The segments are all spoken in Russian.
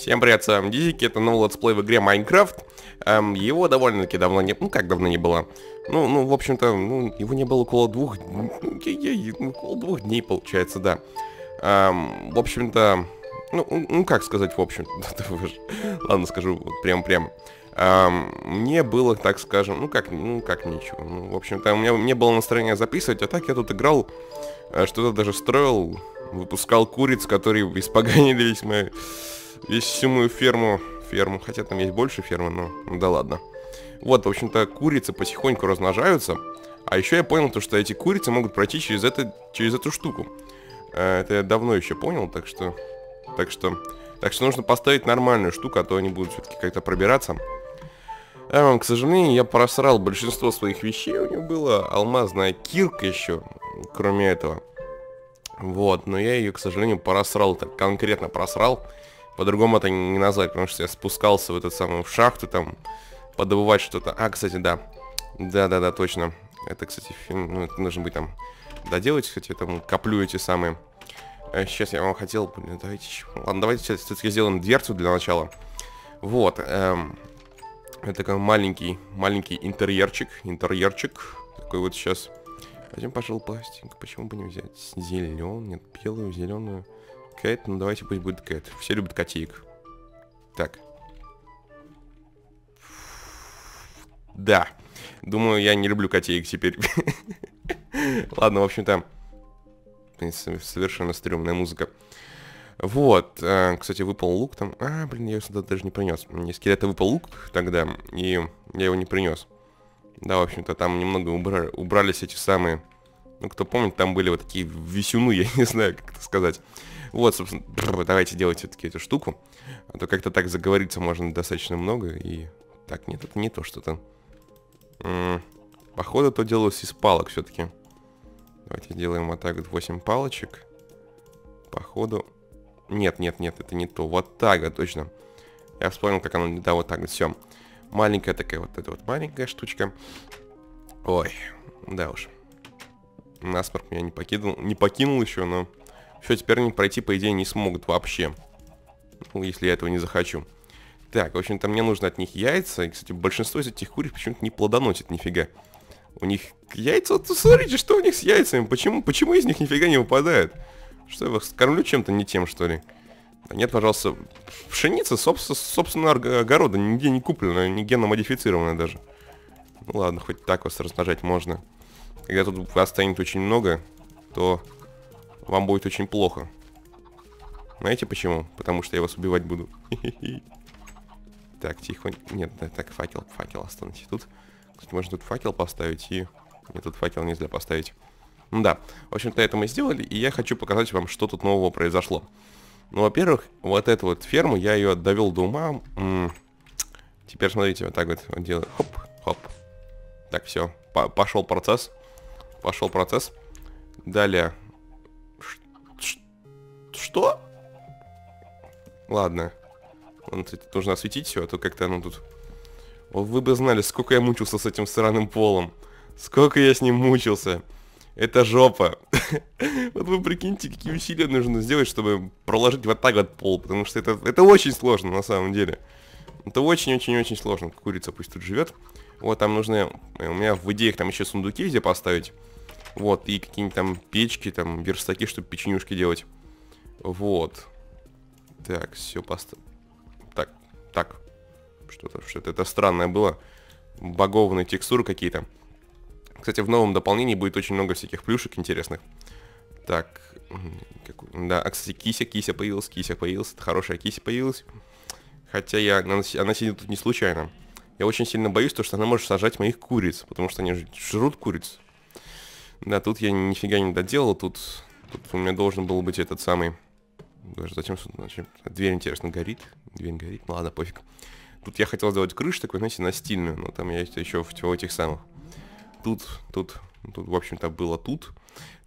Всем привет, с вами Дизики, это новый летсплей в игре Майнкрафт. Эм, его довольно-таки давно не... Ну, как давно не было? Ну, ну, в общем-то, ну, его не было около двух... Ну, около двух дней, получается, да. Эм, в общем-то... Ну, ну, как сказать, в общем Ладно, скажу прям-прям. Эм, мне было, так скажем... Ну, как, ну, как ничего. Ну, в общем-то, у меня не было настроения записывать, а так я тут играл, э, что-то даже строил, выпускал куриц, которые испоганили весь мой весь всю мою ферму, ферму, хотя там есть больше фермы, но ну да ладно. Вот, в общем-то, курицы потихоньку размножаются. А еще я понял то, что эти курицы могут пройти через, это, через эту штуку. Э, это я давно еще понял, так что... Так что... Так что нужно поставить нормальную штуку, а то они будут все-таки как-то пробираться. Эм, к сожалению, я просрал большинство своих вещей. У него было, алмазная кирка еще, кроме этого. Вот, но я ее, к сожалению, просрал, так конкретно просрал. По-другому это не назвать, потому что я спускался в эту самую шахту там, подобывать что-то. А, кстати, да. Да-да-да, точно. Это, кстати, фин... ну, это нужно быть там доделать, хотя я там коплю эти самые. А э, сейчас я вам хотел... Блин, давайте... Ладно, давайте сейчас все-таки сделаем дверцу для начала. Вот. Эм... Это такой маленький, маленький интерьерчик. Интерьерчик. Такой вот сейчас. Возьмем, пожалуй, пластик. Почему бы не взять зеленую? Нет, белую, зеленую. Кэт, ну давайте пусть будет Кэт. Все любят котеек. Так. Да. Думаю, я не люблю котеек теперь. Ладно, в общем-то, совершенно стрёмная музыка. Вот, э, кстати, выпал лук там. А, блин, я его сюда даже не принес. Мне скелета выпал лук тогда, и я его не принес. Да, в общем-то, там немного убрали, убрались эти самые... Ну, кто помнит, там были вот такие висюны, я не знаю, как это сказать. Вот, собственно, давайте делать все-таки эту штуку. А то как-то так заговориться можно достаточно много. И так, нет, это не то что-то. Походу, то делалось из палок все-таки. Давайте сделаем вот так вот 8 палочек. Походу... Нет, нет, нет, это не то. Вот так вот, точно. Я вспомнил, как оно... Да, вот так вот, все. Маленькая такая вот эта вот маленькая штучка. Ой, да уж. Насморк меня не покинул, не покинул еще, но все, теперь они пройти, по идее, не смогут вообще. Ну, если я этого не захочу. Так, в общем-то, мне нужно от них яйца. И, кстати, большинство из этих куриц почему-то не плодоносит нифига. У них яйца... Вот, смотрите, что у них с яйцами? Почему, почему из них нифига не выпадает? Что я их кормлю чем-то не тем, что ли? Нет, пожалуйста, пшеница, собственно, собственно огорода, нигде не куплена, не генно-модифицированная даже. Ну ладно, хоть так вас размножать можно. Когда тут вас очень много, то вам будет очень плохо. Знаете почему? Потому что я вас убивать буду. Так, тихо. Нет, так, факел, факел останьте тут. Кстати, можно тут факел поставить и... Нет, тут факел нельзя поставить. Ну да, в общем-то это мы сделали, и я хочу показать вам, что тут нового произошло. Ну, во-первых, вот эту вот ферму, я ее довел до ума. М -м Теперь смотрите, вот так вот он делает. Хоп, хоп. Так, все. Пошел процесс. Пошел процесс. Далее что? Ладно. Ладно, кстати, нужно осветить все, а то как-то оно тут... Вот вы бы знали, сколько я мучился с этим сраным полом. Сколько я с ним мучился. Это жопа. вот вы прикиньте, какие усилия нужно сделать, чтобы проложить вот так вот пол, потому что это, это очень сложно на самом деле. Это очень-очень-очень сложно. Курица пусть тут живет. Вот, там нужно. Э, у меня в идеях там еще сундуки где поставить. Вот, и какие-нибудь там печки, там, верстаки, чтобы печенюшки делать. Вот. Так, все поста... Так, так. Что-то, что-то это странное было. боговные текстуры какие-то. Кстати, в новом дополнении будет очень много всяких плюшек интересных. Так, какой... да, а, кстати, кися, кися появилась, кися появилась, это хорошая кися появилась. Хотя я, она, она сидит тут не случайно. Я очень сильно боюсь, то, что она может сажать моих куриц, потому что они жрут куриц. Да, тут я нифига не доделал, тут, тут у меня должен был быть этот самый даже зачем что-то значит, дверь, интересно, горит. Дверь горит. Ну ладно, пофиг. Тут я хотел сделать крышу такой, знаете, настильную, но там я еще в этих самых. Тут, тут, тут, в общем-то, было тут.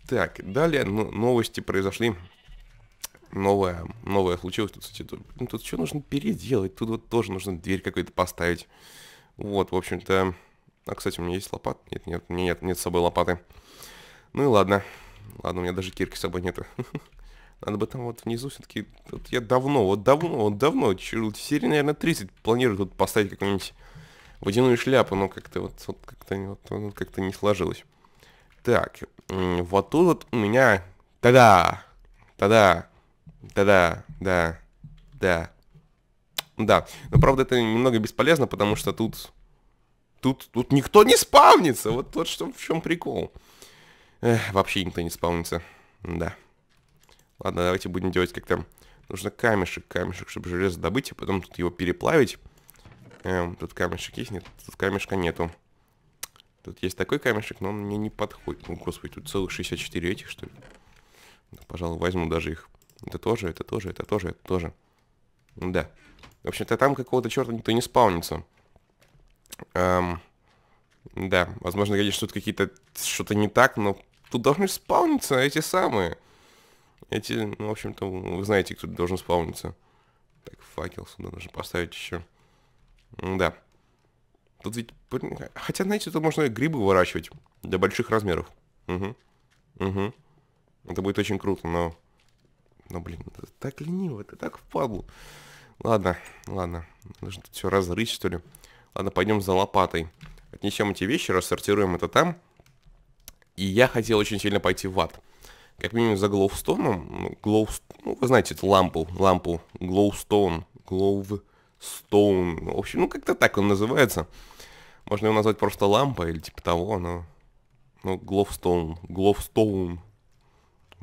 Так, далее ну, новости произошли. Новое, новое случилось. Тут, кстати, тут, ну, тут что нужно переделать? Тут вот тоже нужно дверь какую-то поставить. Вот, в общем-то... А, кстати, у меня есть лопат? Нет, нет, нет, нет с собой лопаты. Ну и ладно. Ладно, у меня даже кирки с собой нету. Надо бы там вот внизу все-таки... Вот я давно, вот давно, вот давно, в серии, наверное, 30 планирую тут поставить какую-нибудь водяную шляпу, но как-то вот, вот как-то вот, вот, как не сложилось. Так, вот тут вот у меня... Та-да! Та-да! Та-да! Да! Да! Да, но правда это немного бесполезно, потому что тут... Тут, тут никто не спавнится! Вот, вот что, в чем прикол. Эх, вообще никто не спавнится. Да. Ладно, давайте будем делать как то Нужно камешек, камешек, чтобы железо добыть, а потом тут его переплавить. Эм, тут камешек есть? Нет, тут камешка нету. Тут есть такой камешек, но он мне не подходит. О господи, тут целых 64 этих, что ли? пожалуй, возьму даже их. Это тоже, это тоже, это тоже, это тоже. Ну да. В общем-то, там какого-то черта никто не спаунится. Эм, да, возможно, конечно, тут какие-то что-то не так, но тут должны спауниться эти самые. Эти, ну, в общем-то, вы знаете, кто должен спауниться. Так, факел сюда нужно поставить еще. Да. Тут ведь... Хотя, знаете, тут можно грибы выращивать для больших размеров. Угу. Угу. Это будет очень круто, но... Но, блин, это так лениво, это так впадлу. Ладно, ладно. Нужно тут все разрыть, что ли. Ладно, пойдем за лопатой. Отнесем эти вещи, рассортируем это там. И я хотел очень сильно пойти в ад как минимум за глоустоном, глоуст, ну, ну, вы знаете, это лампу, лампу, глоустоун, глоустоун, в общем, ну, как-то так он называется. Можно его назвать просто лампа или типа того, но, ну, глоустоун, глоустоун,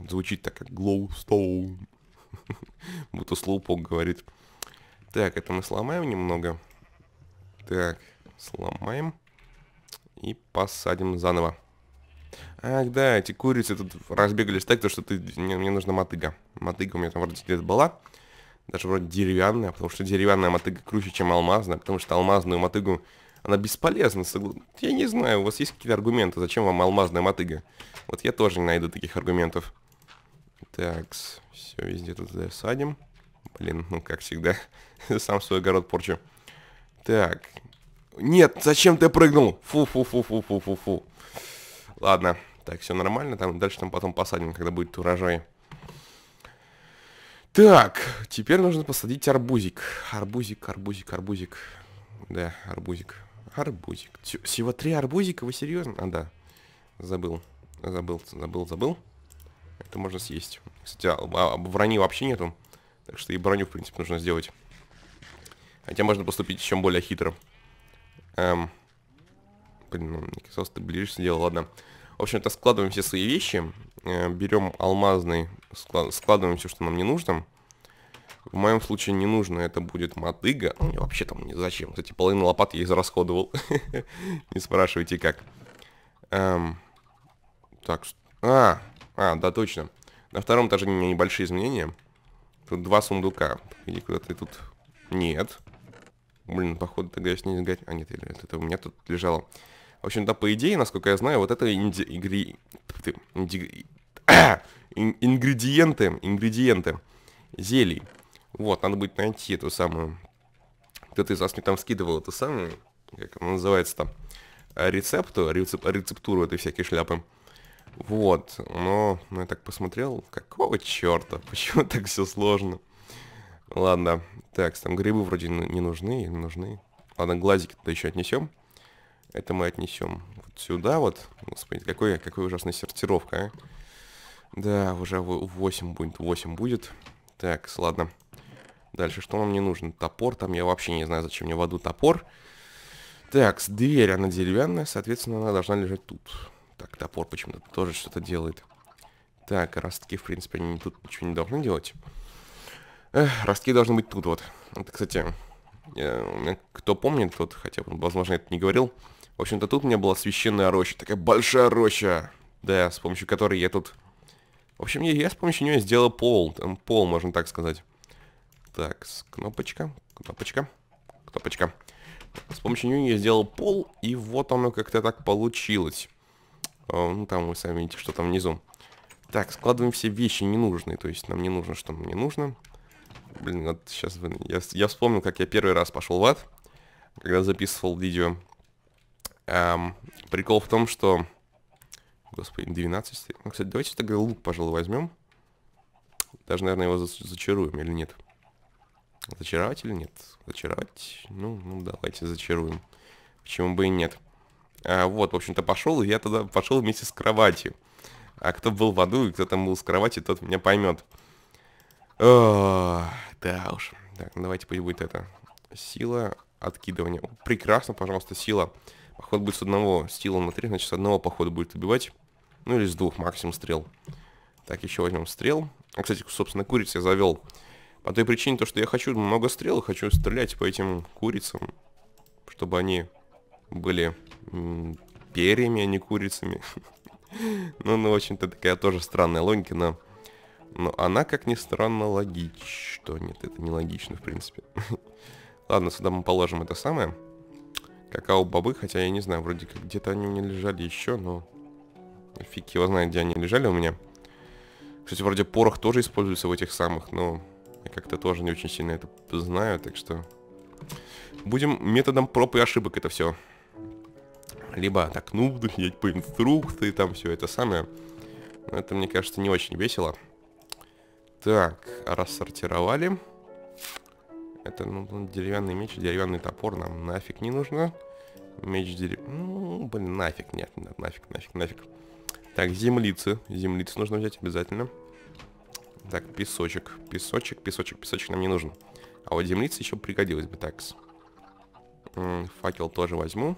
звучит так, как глоустоун, будто слоупок говорит. Так, это мы сломаем немного. Так, сломаем и посадим заново. Ах, да, эти курицы тут разбегались так, то что ты... Мне, мне нужна мотыга. Мотыга у меня там вроде лет была. Даже вроде деревянная, потому что деревянная мотыга круче, чем алмазная, потому что алмазную мотыгу, она бесполезна. Я не знаю, у вас есть какие-то аргументы, зачем вам алмазная мотыга? Вот я тоже не найду таких аргументов. Так, все везде тут засадим. Блин, ну как всегда, сам свой огород порчу. Так, нет, зачем ты прыгнул? Фу-фу-фу-фу-фу-фу-фу. Ладно, так, все нормально, там дальше там потом посадим, когда будет урожай. Так, теперь нужно посадить арбузик. Арбузик, арбузик, арбузик. Да, арбузик. Арбузик. Всего три арбузика, вы серьезно? А, да. Забыл. Забыл, забыл, забыл. Это можно съесть. Кстати, а, а, а брони вообще нету. Так что и броню, в принципе, нужно сделать. Хотя можно поступить еще более хитро. Эм, блин, ну, мне ты ближе сидел, ладно. В общем-то, складываем все свои вещи, э, берем алмазный, склад, складываем все, что нам не нужно. В моем случае не нужно, это будет мотыга. Ну, вообще там не зачем. Кстати, половину лопат я израсходовал. Не спрашивайте как. Эм, так, а, а, да, точно. На втором этаже у меня небольшие изменения. Тут два сундука. Или куда-то тут... Нет. Блин, походу тогда я с ней сгать. А, нет, это у меня тут лежало. В общем, да, по идее, насколько я знаю, вот это инди... ингри... инди... ингредиенты, ингредиенты зелий. Вот, надо будет найти эту самую... Кто-то из вас мне там скидывал эту самую, как она называется там, рецепту, рецеп... рецептуру этой всякой шляпы. Вот, но ну, я так посмотрел, какого черта, почему так все сложно? Ладно, так, там грибы вроде не нужны, не нужны. Ладно, глазики туда еще отнесем. Это мы отнесем вот сюда вот. Господи, какой, какой ужасная сортировка, а. Да, уже 8 будет, 8 будет. Так, ладно. Дальше что нам не нужно? Топор, там я вообще не знаю, зачем мне в аду топор. Так, дверь, она деревянная, соответственно, она должна лежать тут. Так, топор почему-то тоже что-то делает. Так, ростки, в принципе, они тут ничего не должны делать. Эх, ростки должны быть тут вот. Это, кстати, э, кто помнит, тот, хотя бы, возможно, это не говорил, в общем-то, тут у меня была священная роща, такая большая роща, да, с помощью которой я тут... В общем, я, я с помощью нее сделал пол, там, пол, можно так сказать. Так, кнопочка, кнопочка, кнопочка. С помощью нее я сделал пол, и вот оно как-то так получилось. Э, ну, там вы сами видите, что там внизу. Так, складываем все вещи ненужные, то есть нам не нужно, что мне нужно. Блин, вот сейчас я, я вспомнил, как я первый раз пошел в ад, когда записывал видео Эм, прикол в том, что... Господи, 12... Ну, кстати, давайте тогда лук, пожалуй, возьмем. Даже, наверное, его зачаруем или нет. Зачаровать или нет? Зачаровать? Ну, ну давайте зачаруем. Почему бы и нет? А, вот, в общем-то, пошел, и я тогда пошел вместе с кроватью. А кто был в аду и кто там был с кровати, тот меня поймет. О, да уж. Так, ну давайте пусть будет это. Сила откидывания. Прекрасно, пожалуйста, Сила Поход будет с одного стила на три, значит, с одного похода будет убивать. Ну, или с двух максимум стрел. Так, еще возьмем стрел. А, кстати, собственно, куриц я завел. По той причине, то, что я хочу много стрел, хочу стрелять по этим курицам, чтобы они были перьями, а не курицами. ну, ну, очень общем-то, такая тоже странная логика, но... Но она, как ни странно, логична. Нет, это нелогично в принципе. Ладно, сюда мы положим это самое какао-бобы, хотя я не знаю, вроде как где-то они у меня лежали еще, но фиг его знает, где они лежали у меня. Кстати, вроде порох тоже используется в этих самых, но я как-то тоже не очень сильно это знаю, так что... Будем методом проб и ошибок это все. Либо так, ну, вдохнеть по инструкции, там все это самое. Но это, мне кажется, не очень весело. Так, а рассортировали. Это, ну, ну, деревянный меч, деревянный топор нам нафиг не нужно. Меч дерев... Ну, блин, нафиг, нет, нет, нафиг, нафиг, нафиг. Так, землицы. Землицы нужно взять обязательно. Так, песочек, песочек, песочек, песочек нам не нужен. А вот землица еще пригодилась бы, такс. Факел тоже возьму.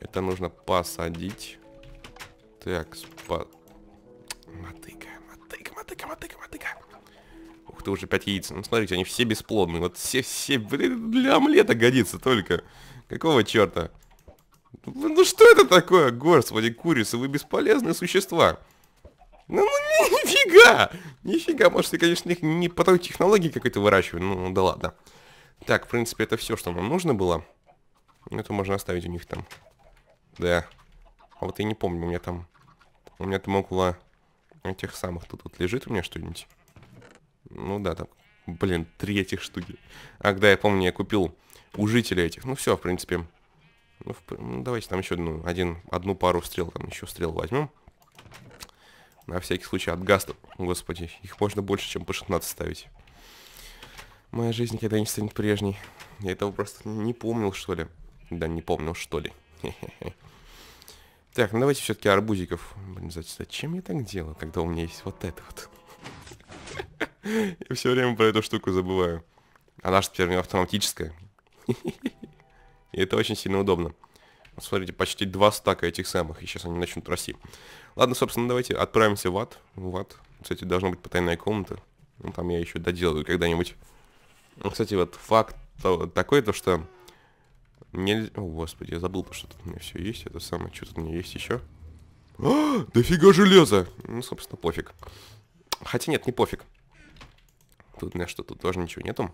Это нужно посадить. Так, по... Мотыка, мотыка, мотыка, мотыка, мотыка сколько ты уже 5 яиц. Ну, смотрите, они все бесплодные. Вот все, все, блин, для омлета годится только. Какого черта? Ну, ну что это такое, господи, курицы, вы бесполезные существа. Ну, ну нифига! Нифига, может, я, конечно, их не по той технологии какой-то выращиваю, ну, ну да ладно. Так, в принципе, это все, что нам нужно было. Это можно оставить у них там. Да. А вот я не помню, у меня там... У меня там около этих самых тут вот лежит у меня что-нибудь. Ну да, там, блин, три этих штуки. А когда я помню, я купил у жителя этих, ну все, в принципе. Ну, в, ну давайте там еще одну, один, одну пару стрел, там еще стрел возьмем. На всякий случай от гаста. Господи, их можно больше, чем по 16 ставить. Моя жизнь никогда не станет прежней. Я этого просто не помнил, что ли. Да, не помнил, что ли. Так, ну давайте все-таки арбузиков. Блин, зачем я так делаю, когда у меня есть вот это вот? Я все время про эту штуку забываю. Она же теперь у меня автоматическая. И это очень сильно удобно. смотрите, почти два стака этих самых, и сейчас они начнут расти. Ладно, собственно, давайте отправимся в ад. В ад. Кстати, должна быть потайная комната. Ну, там я еще доделаю когда-нибудь. Кстати, вот факт такой, то что... Нельзя... О, господи, я забыл, что тут у меня все есть. Это самое, что тут у меня есть еще. А, дофига железа! Ну, собственно, пофиг. Хотя нет, не пофиг. Тут на что, тут тоже ничего нету.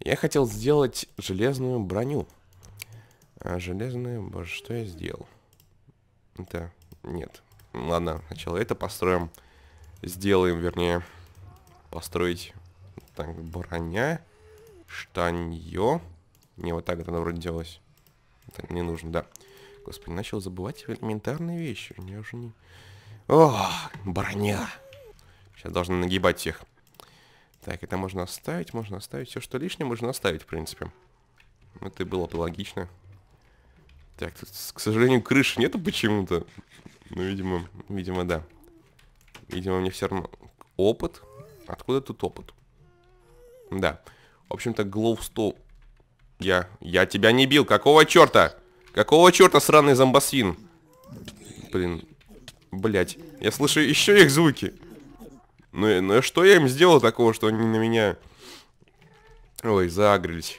Я хотел сделать железную броню. А железную, боже, что я сделал? Это, нет. Ладно, сначала это построим. Сделаем, вернее, построить. Так, броня, штанье. Не, вот так это вроде делалось. Это не нужно, да. Господи, начал забывать элементарные вещи. У меня уже не... О, броня. Сейчас должны нагибать всех. Так, это можно оставить, можно оставить. Все, что лишнее, можно оставить, в принципе. Это было бы логично. Так, тут, к сожалению, крыши нету почему-то. Ну, видимо, видимо, да. Видимо, мне все равно... Опыт? Откуда тут опыт? Да. В общем-то, глоустол... Я... Я тебя не бил! Какого черта? Какого черта, сраный зомбосвин? Блин. Блять. Я слышу еще их звуки. Ну, ну что я им сделал такого, что они на меня... Ой, заагрились.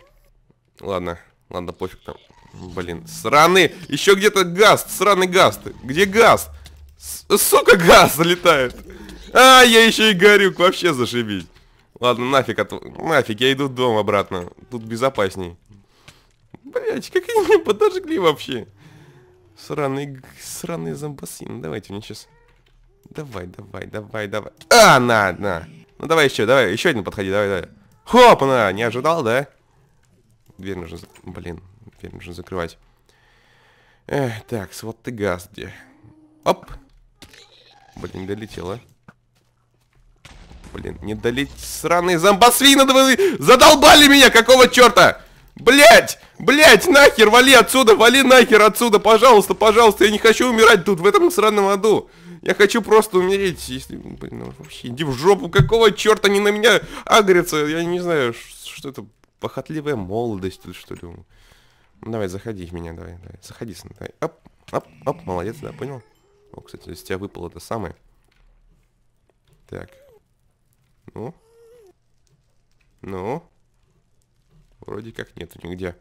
Ладно, ладно, пофиг там. Блин, сраный, еще где-то газ, сраный газ, ты. где газ? С сука, газ летает. А, я еще и горюк вообще зашибись. Ладно, нафиг, от... нафиг, я иду дом обратно, тут безопасней. Блять, как они меня подожгли вообще. Сраный, сраный зомбасин, давайте мне сейчас... Давай, давай, давай, давай. А, на, на. Ну давай еще, давай, еще один подходи, давай, давай. Хоп, на, не ожидал, да? Дверь нужно, блин, дверь нужно закрывать. Эх, так, вот ты газ где. Оп. Блин, долетела. Блин, не долеть. Сраные зомбосвины, да вы задолбали меня, какого черта? Блять, блять, нахер, вали отсюда, вали нахер отсюда, пожалуйста, пожалуйста, я не хочу умирать тут, в этом сраном аду. Я хочу просто умереть, если... Ну, блин, ну, вообще, иди в жопу, какого черта они на меня агрятся? Я не знаю, что это, похотливая молодость тут, что ли? Ну, давай, заходи в меня, давай, давай. Заходи, давай. Оп, оп, оп, молодец, да, понял? О, кстати, из тебя выпало это самое. Так. Ну? Ну? Вроде как нету нигде.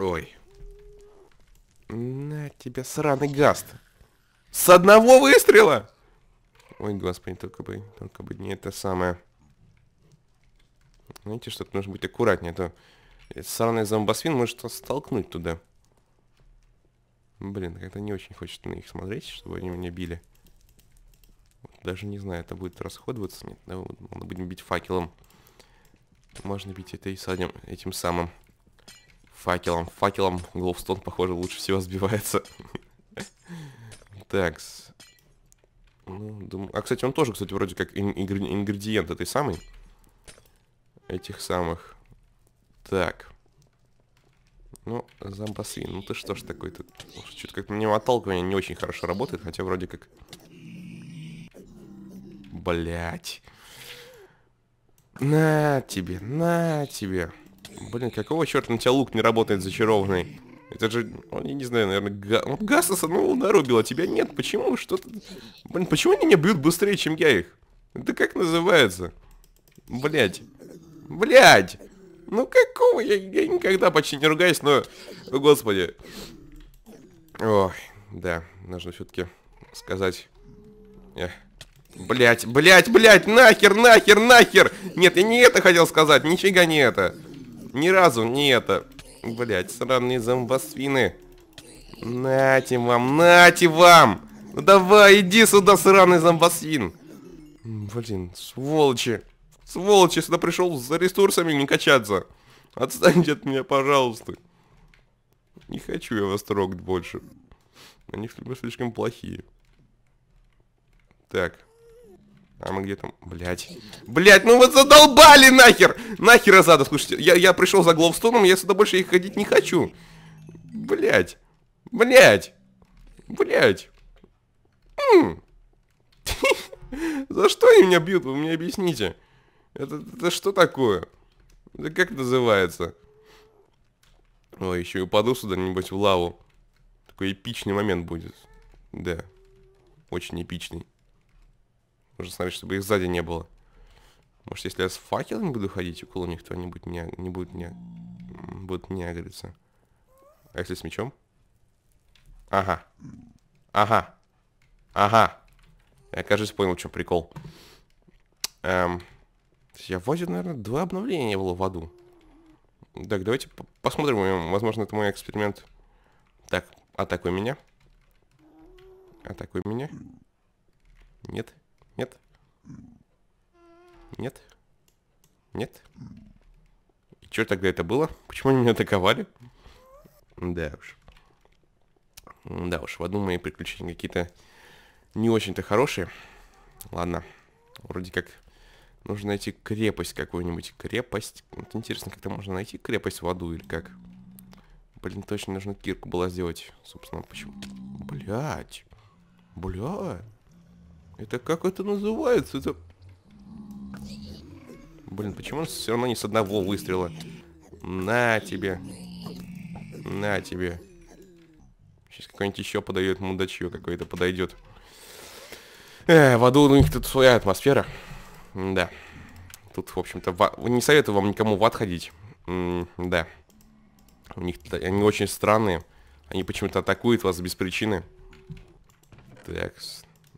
Ой. На тебя сраный гаст. С одного выстрела! Ой, господи, только бы, только бы не это самое. Знаете, что-то нужно быть аккуратнее, а то сраный зомбосвин может столкнуть туда. Блин, как-то не очень хочется на них смотреть, чтобы они меня били. Даже не знаю, это будет расходоваться. Нет, да, мы будем бить факелом. Можно бить это и садим этим самым факелом. Факелом глобстон похоже, лучше всего сбивается. Такс. Ну, дум... А, кстати, он тоже, кстати, вроде как ингр... ингредиент этой самой. Этих самых. Так. Ну, зомбослин, ну ты что ж такой-то... Чуть как на него отталкивание не очень хорошо работает, хотя вроде как... Блять. На тебе, на тебе. Блин, какого черта на тебя лук не работает зачарованный? Это же, он, я не знаю, наверное, га... он Гаса ну, нарубил, а тебя нет. Почему? Что ты... Блин, почему они меня бьют быстрее, чем я их? Это как называется? Блять. Блять. Ну какого? Я, я никогда почти не ругаюсь, но... О, господи. Ой, да, нужно все-таки сказать... Эх. Блять, блять, блять, нахер, нахер, нахер! Нет, я не это хотел сказать, нифига не это. Ни разу не это. Блять, сраные зомбосвины. Нате вам, нате вам! Ну давай, иди сюда, сраный зомбосвин! Блин, сволочи. Сволочи, сюда пришел за ресурсами не качаться. Отстаньте от меня, пожалуйста. Не хочу я вас трогать больше. Они слишком плохие. Так, а мы где там? Блять. Блять, ну вы задолбали нахер! Нахер Азада, слушайте. Я, я пришел за Гловстоном, я сюда больше их ходить не хочу. Блять. Блять. Блять. За что они меня бьют? Вы мне объясните. Это, это что такое? Это как называется? Ой, еще и упаду сюда-нибудь в лаву. Такой эпичный момент будет. Да. Очень эпичный. Нужно смотреть, чтобы их сзади не было. Может, если я с факелами буду ходить, около них кто-нибудь не, не будет не, будет не агриться. А если с мечом? Ага. Ага. Ага. Я, кажется, понял, в чем прикол. Эм, я в наверное, два обновления не было в аду. Так, давайте посмотрим. Возможно, это мой эксперимент. Так, атакуй меня. Атакуй меня. Нет. Нет? Нет? Нет? И тогда это было? Почему они меня атаковали? Да уж. Да уж, в одну мои приключения какие-то не очень-то хорошие. Ладно. Вроде как нужно найти крепость какую-нибудь. Крепость. Вот интересно, как-то можно найти крепость в аду или как? Блин, точно нужно кирку было сделать. Собственно, почему? Блять. Бля. Это как это называется? Это... Блин, почему он все равно не с одного выстрела? На тебе. На тебе. Сейчас какой-нибудь еще подает мудачье какой-то подойдет. Э, в аду у них тут своя атмосфера. Да. Тут, в общем-то, ва... не советую вам никому в ад ходить. М да. У них они очень странные. Они почему-то атакуют вас без причины. Так,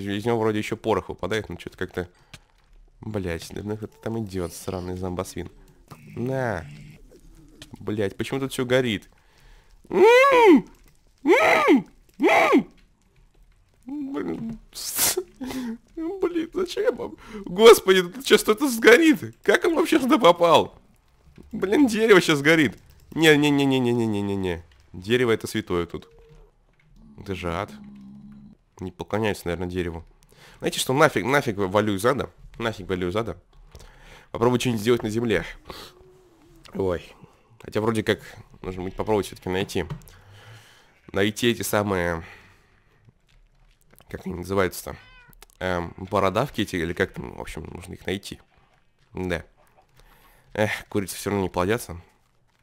Из него вроде еще порох выпадает, но что-то как-то... Блять, ну это там идет, сраный зомбосвин. На. Блять, почему тут все горит? М-м-м! М-м-м! М-м! Блин, блин, зачем вам? Господи, тут сейчас что-то сгорит. Как он вообще сюда попал? Блин, дерево сейчас горит. Не-не-не-не-не-не-не-не. Дерево это святое тут. Это же ад не поклоняются, наверное, дереву. Знаете что, нафиг, нафиг валю из ада. Нафиг валю из ада. Попробую что-нибудь сделать на земле. Ой. Хотя вроде как нужно будет попробовать все-таки найти. Найти эти самые... Как они называются-то? Эм, бородавки эти, или как там, в общем, нужно их найти. Да. Эх, курицы все равно не плодятся.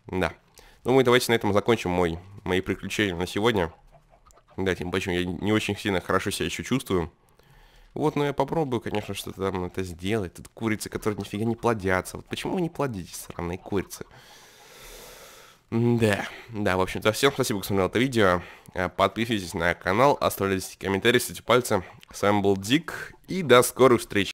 Да. Думаю, ну, давайте на этом закончим мой, мои приключения на сегодня. Да, тем почему я не очень сильно хорошо себя еще чувствую. Вот, но я попробую, конечно, что-то там это сделать. Тут курицы, которые нифига не плодятся. Вот почему вы не плодитесь, сраные курицы? Да, да, в общем-то, всем спасибо, кто смотрел это видео. Э, подписывайтесь на канал, оставляйте комментарии, ставьте пальцы. С вами был Дик, и до скорых встреч!